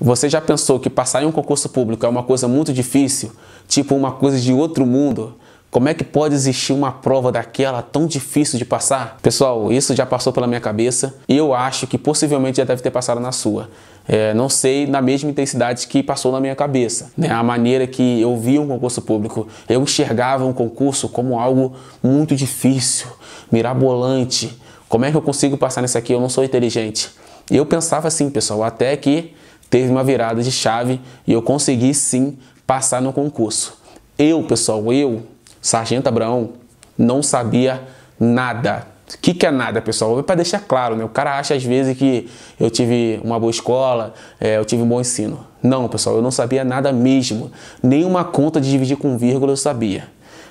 Você já pensou que passar em um concurso público é uma coisa muito difícil, tipo uma coisa de outro mundo? Como é que pode existir uma prova daquela tão difícil de passar? Pessoal, isso já passou pela minha cabeça e eu acho que possivelmente já deve ter passado na sua. É, não sei na mesma intensidade que passou na minha cabeça. Né? A maneira que eu via um concurso público, eu enxergava um concurso como algo muito difícil, mirabolante. Como é que eu consigo passar nisso aqui? Eu não sou inteligente. Eu pensava assim, pessoal, até que teve uma virada de chave e eu consegui sim passar no concurso. Eu, pessoal, eu, Sargento Abraão, não sabia nada. O que, que é nada, pessoal? É Para deixar claro, né? O cara acha às vezes que eu tive uma boa escola, é, eu tive um bom ensino. Não, pessoal, eu não sabia nada mesmo. Nenhuma conta de dividir com vírgula eu sabia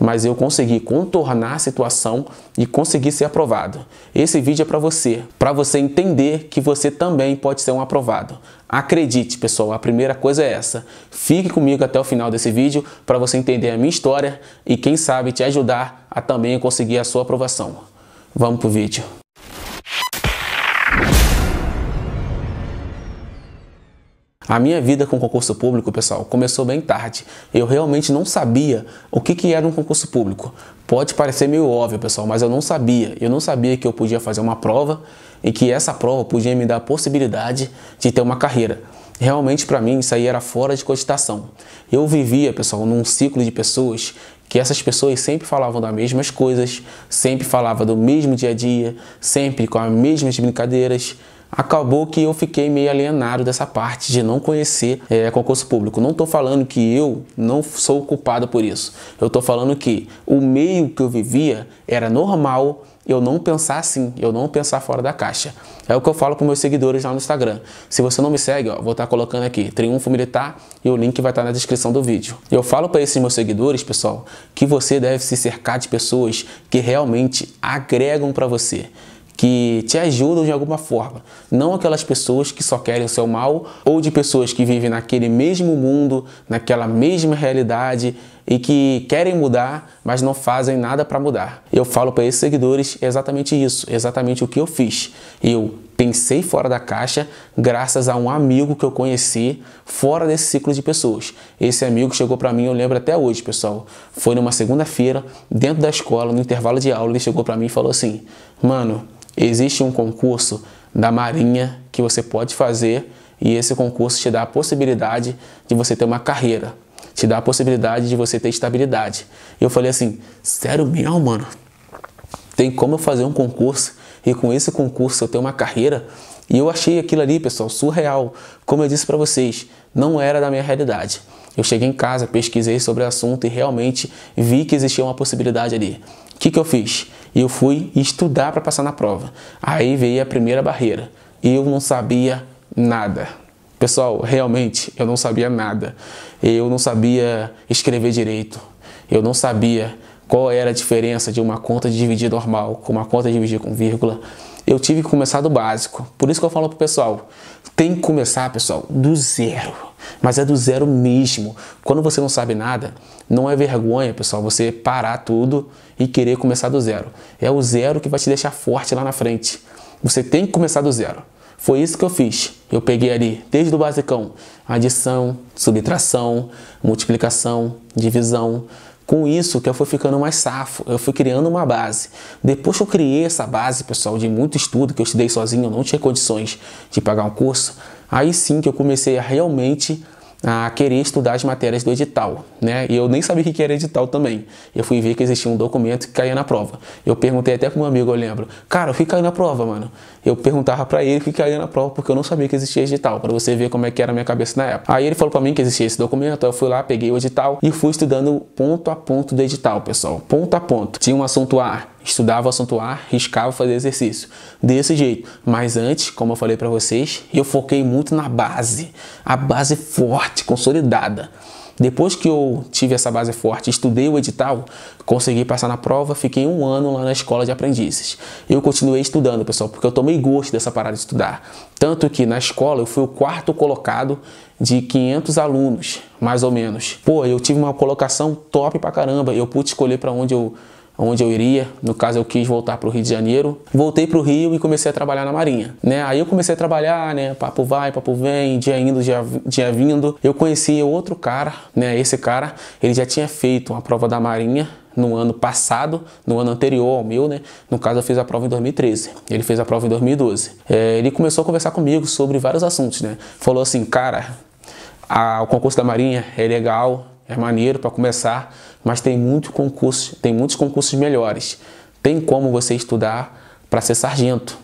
mas eu consegui contornar a situação e consegui ser aprovado. Esse vídeo é para você, para você entender que você também pode ser um aprovado. Acredite, pessoal, a primeira coisa é essa. Fique comigo até o final desse vídeo para você entender a minha história e quem sabe te ajudar a também conseguir a sua aprovação. Vamos pro vídeo. A minha vida com concurso público, pessoal, começou bem tarde. Eu realmente não sabia o que, que era um concurso público. Pode parecer meio óbvio, pessoal, mas eu não sabia. Eu não sabia que eu podia fazer uma prova e que essa prova podia me dar a possibilidade de ter uma carreira. Realmente, para mim, isso aí era fora de cogitação. Eu vivia, pessoal, num ciclo de pessoas que essas pessoas sempre falavam das mesmas coisas, sempre falavam do mesmo dia a dia, sempre com as mesmas brincadeiras, acabou que eu fiquei meio alienado dessa parte de não conhecer é, concurso público. Não estou falando que eu não sou culpado por isso. Eu estou falando que o meio que eu vivia era normal eu não pensar assim, eu não pensar fora da caixa. É o que eu falo para meus seguidores lá no Instagram. Se você não me segue, ó, vou estar tá colocando aqui Triunfo Militar e o link vai estar tá na descrição do vídeo. Eu falo para esses meus seguidores, pessoal, que você deve se cercar de pessoas que realmente agregam para você que te ajudam de alguma forma. Não aquelas pessoas que só querem o seu mal ou de pessoas que vivem naquele mesmo mundo, naquela mesma realidade e que querem mudar, mas não fazem nada para mudar. Eu falo para esses seguidores exatamente isso, exatamente o que eu fiz. Eu pensei fora da caixa graças a um amigo que eu conheci fora desse ciclo de pessoas. Esse amigo chegou para mim, eu lembro até hoje, pessoal. Foi numa segunda-feira, dentro da escola, no intervalo de aula, ele chegou para mim e falou assim: "Mano, existe um concurso da Marinha que você pode fazer e esse concurso te dá a possibilidade de você ter uma carreira, te dá a possibilidade de você ter estabilidade. E eu falei assim, sério mesmo, mano? Tem como eu fazer um concurso e com esse concurso eu ter uma carreira? E eu achei aquilo ali, pessoal, surreal. Como eu disse para vocês, não era da minha realidade. Eu cheguei em casa, pesquisei sobre o assunto e realmente vi que existia uma possibilidade ali. O que, que eu fiz? e eu fui estudar para passar na prova. Aí veio a primeira barreira. Eu não sabia nada. Pessoal, realmente eu não sabia nada. Eu não sabia escrever direito. Eu não sabia qual era a diferença de uma conta de dividir normal com uma conta de dividir com vírgula eu tive que começar do básico. Por isso que eu falo pro pessoal, tem que começar, pessoal, do zero. Mas é do zero mesmo. Quando você não sabe nada, não é vergonha, pessoal, você parar tudo e querer começar do zero. É o zero que vai te deixar forte lá na frente. Você tem que começar do zero. Foi isso que eu fiz. Eu peguei ali, desde o basicão, adição, subtração, multiplicação, divisão, com isso que eu fui ficando mais safo, eu fui criando uma base. Depois que eu criei essa base, pessoal, de muito estudo que eu estudei sozinho, eu não tinha condições de pagar um curso, aí sim que eu comecei a realmente a querer estudar as matérias do edital, né? E eu nem sabia o que era edital também. Eu fui ver que existia um documento que caía na prova. Eu perguntei até para um amigo, eu lembro, cara, o que caiu na prova, mano? Eu perguntava para ele o que caía na prova, porque eu não sabia que existia edital, para você ver como é que era a minha cabeça na época. Aí ele falou para mim que existia esse documento, eu fui lá, peguei o edital e fui estudando ponto a ponto do edital, pessoal, ponto a ponto. Tinha um assunto A, estudava o assunto A, riscava fazer exercício. Desse jeito. Mas antes, como eu falei para vocês, eu foquei muito na base, a base forte, consolidada. Depois que eu tive essa base forte, estudei o edital, consegui passar na prova, fiquei um ano lá na escola de aprendizes. Eu continuei estudando, pessoal, porque eu tomei gosto dessa parada de estudar. Tanto que na escola eu fui o quarto colocado de 500 alunos, mais ou menos. Pô, eu tive uma colocação top pra caramba, eu pude escolher para onde eu onde eu iria. No caso, eu quis voltar para o Rio de Janeiro. Voltei para o Rio e comecei a trabalhar na Marinha, né? Aí eu comecei a trabalhar, né? Papo vai, papo vem, dia indo, dia, dia vindo. Eu conheci outro cara, né? Esse cara, ele já tinha feito uma prova da Marinha, no ano passado, no ano anterior ao meu, né? No caso, eu fiz a prova em 2013. Ele fez a prova em 2012. É, ele começou a conversar comigo sobre vários assuntos, né? Falou assim, cara, a, o concurso da Marinha é legal, é maneiro para começar, mas tem muito concurso, tem muitos concursos melhores. Tem como você estudar para ser sargento.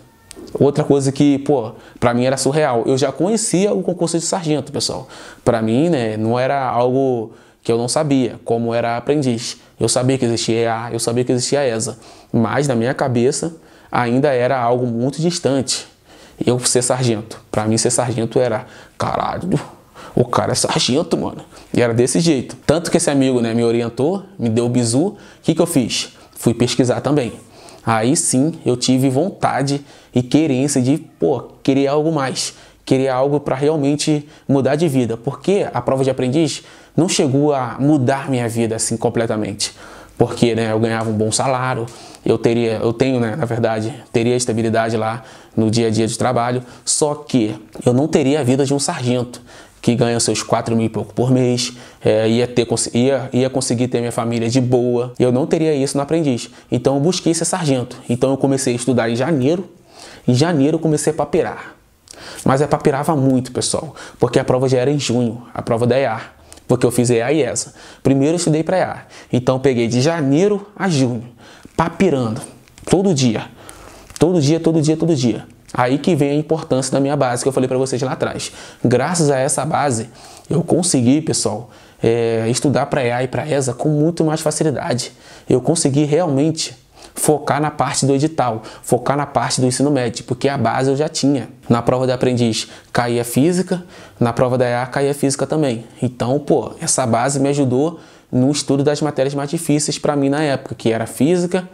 Outra coisa que, pô, para mim era surreal. Eu já conhecia o concurso de sargento, pessoal. Para mim, né, não era algo que eu não sabia, como era aprendiz. Eu sabia que existia EA, eu sabia que existia ESA, mas na minha cabeça ainda era algo muito distante. Eu ser sargento. Para mim ser sargento era caralho, o cara é sargento, mano. E era desse jeito. Tanto que esse amigo, né, me orientou, me deu o bizu. O que, que eu fiz? Fui pesquisar também. Aí sim eu tive vontade e querência de, pô, querer algo mais. Querer algo para realmente mudar de vida. Porque a prova de aprendiz não chegou a mudar minha vida assim completamente porque né, eu ganhava um bom salário, eu teria, eu tenho, né, na verdade, teria estabilidade lá no dia a dia de trabalho, só que eu não teria a vida de um sargento, que ganha seus 4 mil e pouco por mês, é, ia, ter, ia, ia conseguir ter minha família de boa. Eu não teria isso no aprendiz. Então eu busquei ser sargento. Então eu comecei a estudar em janeiro. Em janeiro eu comecei a papirar. Mas é papirava muito, pessoal, porque a prova já era em junho, a prova da EAR, porque eu fiz EA e ESA. Primeiro eu estudei para EAR. Então eu peguei de janeiro a junho, papirando, todo dia. Todo dia, todo dia, todo dia. Aí que vem a importância da minha base que eu falei para vocês lá atrás. Graças a essa base, eu consegui, pessoal, é, estudar para EA e para ESA com muito mais facilidade. Eu consegui realmente focar na parte do edital, focar na parte do ensino médio, porque a base eu já tinha. Na prova da aprendiz caía física, na prova da EA caía física também. Então, pô, essa base me ajudou no estudo das matérias mais difíceis para mim na época, que era física,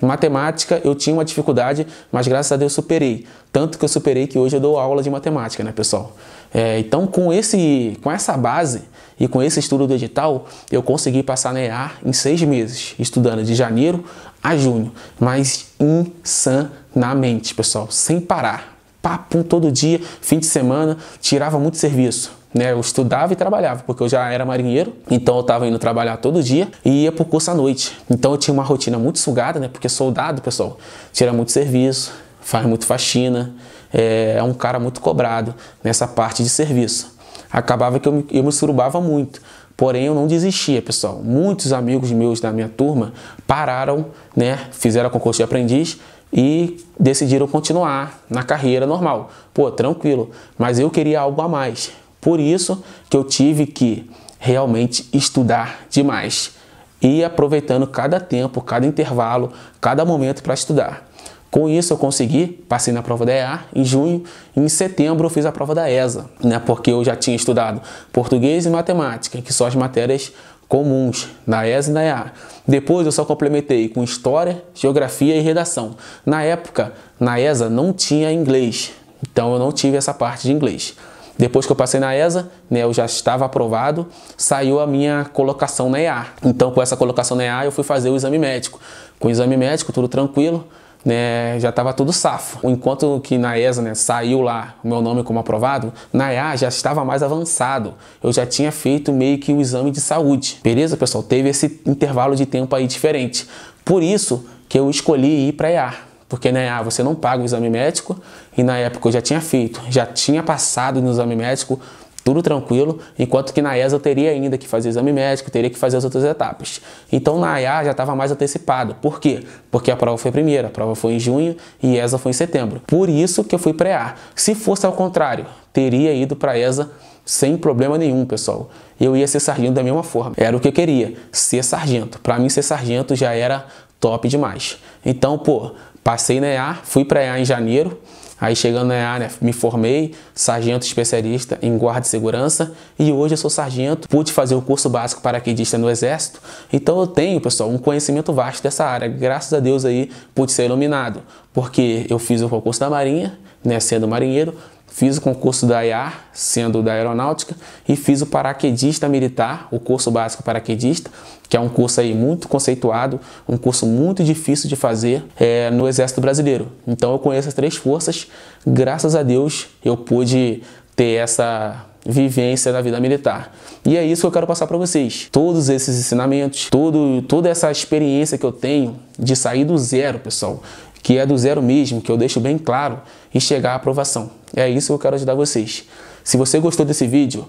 Matemática eu tinha uma dificuldade, mas graças a Deus superei. Tanto que eu superei que hoje eu dou aula de matemática, né, pessoal? É, então, com, esse, com essa base e com esse estudo do edital, eu consegui passar na EA em seis meses, estudando de janeiro a junho, mas insanamente, pessoal, sem parar. Papo todo dia, fim de semana, tirava muito serviço né, eu estudava e trabalhava, porque eu já era marinheiro, então eu estava indo trabalhar todo dia e ia para o curso à noite. Então eu tinha uma rotina muito sugada, né, porque soldado, pessoal, tira muito serviço, faz muito faxina, é, é um cara muito cobrado nessa parte de serviço. Acabava que eu me, eu me surubava muito, Porém, eu não desistia, pessoal. Muitos amigos meus da minha turma pararam, né? Fizeram concurso de aprendiz e decidiram continuar na carreira normal. Pô, tranquilo. Mas eu queria algo a mais. Por isso que eu tive que realmente estudar demais e aproveitando cada tempo, cada intervalo, cada momento para estudar. Com isso eu consegui, passei na prova da EA em junho e em setembro eu fiz a prova da ESA, né? Porque eu já tinha estudado português e matemática, que são as matérias comuns na ESA e na EA. Depois eu só complementei com história, geografia e redação. Na época, na ESA não tinha inglês, então eu não tive essa parte de inglês. Depois que eu passei na ESA, né, eu já estava aprovado, saiu a minha colocação na EA. Então, com essa colocação na EA, eu fui fazer o exame médico. Com o exame médico, tudo tranquilo, né, já estava tudo safo. Enquanto que na ESA né, saiu lá o meu nome como aprovado, na EA já estava mais avançado. Eu já tinha feito meio que o exame de saúde. Beleza, pessoal? Teve esse intervalo de tempo aí diferente. Por isso que eu escolhi ir para EA. Porque, né, ah, você não paga o exame médico, e na época eu já tinha feito, já tinha passado no exame médico, tudo tranquilo, enquanto que na ESA eu teria ainda que fazer exame médico, teria que fazer as outras etapas. Então na EA já estava mais antecipado. Por quê? Porque a prova foi a primeira, a prova foi em junho e ESA foi em setembro. Por isso que eu fui pré-A. Se fosse ao contrário, teria ido para ESA sem problema nenhum, pessoal. Eu ia ser sargento da mesma forma. Era o que eu queria, ser sargento. Para mim ser sargento já era top demais. Então, pô, Passei na EA, fui para EA em janeiro. Aí chegando na EA, né, me formei, sargento especialista em guarda e segurança e hoje eu sou sargento. Pude fazer o curso básico paraquedista no Exército, então eu tenho, pessoal, um conhecimento vasto dessa área. Graças a Deus aí pude ser iluminado, porque eu fiz o concurso da Marinha, né, sendo marinheiro, Fiz o concurso da IAR, sendo da aeronáutica, e fiz o paraquedista militar, o curso básico paraquedista, que é um curso aí muito conceituado, um curso muito difícil de fazer é, no Exército Brasileiro. Então eu conheço as três forças, graças a Deus eu pude ter essa vivência da vida militar. E é isso que eu quero passar para vocês. Todos esses ensinamentos, todo, toda essa experiência que eu tenho de sair do zero, pessoal, que é do zero mesmo, que eu deixo bem claro, e chegar à aprovação. É isso que eu quero ajudar vocês. Se você gostou desse vídeo,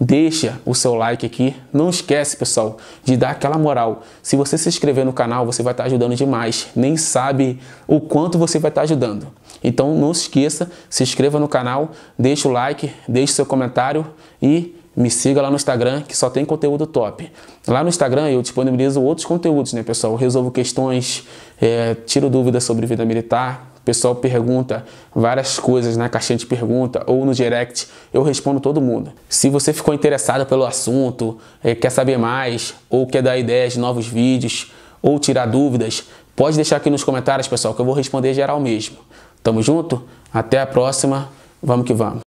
deixa o seu like aqui. Não esquece, pessoal, de dar aquela moral. Se você se inscrever no canal, você vai estar ajudando demais. Nem sabe o quanto você vai estar ajudando. Então não se esqueça, se inscreva no canal, deixa o like, deixa seu comentário e me siga lá no Instagram, que só tem conteúdo top. Lá no Instagram eu disponibilizo outros conteúdos, né, pessoal? Eu resolvo questões, é, tiro dúvidas sobre vida militar, o pessoal pergunta várias coisas na caixinha de pergunta ou no direct, eu respondo todo mundo. Se você ficou interessado pelo assunto, é, quer saber mais ou quer dar ideias de novos vídeos ou tirar dúvidas, pode deixar aqui nos comentários, pessoal, que eu vou responder geral mesmo. Tamo junto? Até a próxima. Vamos que vamos.